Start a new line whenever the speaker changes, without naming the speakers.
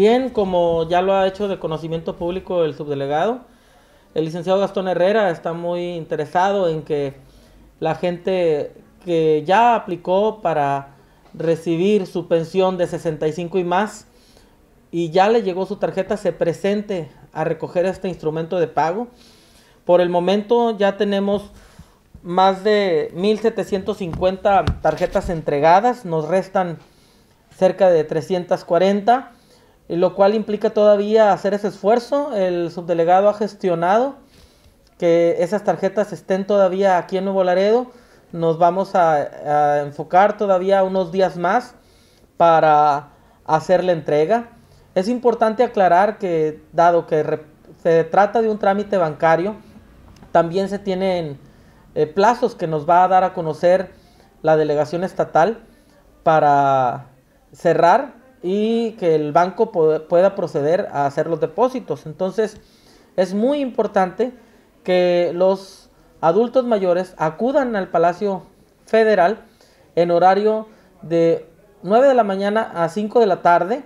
Bien, como ya lo ha hecho de conocimiento público el subdelegado, el licenciado Gastón Herrera está muy interesado en que la gente que ya aplicó para recibir su pensión de 65 y más y ya le llegó su tarjeta se presente a recoger este instrumento de pago. Por el momento ya tenemos más de 1.750 tarjetas entregadas, nos restan cerca de 340 lo cual implica todavía hacer ese esfuerzo. El subdelegado ha gestionado que esas tarjetas estén todavía aquí en Nuevo Laredo. Nos vamos a, enfocar todavía unos días más para hacer la entrega. Es importante aclarar que dado que se trata de un trámite bancario, también se tienen eh, plazos que nos va a dar a conocer la delegación estatal para cerrar y que el banco pueda proceder a hacer los depósitos. Entonces, es muy importante que los adultos mayores acudan al Palacio Federal en horario de 9 de la mañana a 5 de la tarde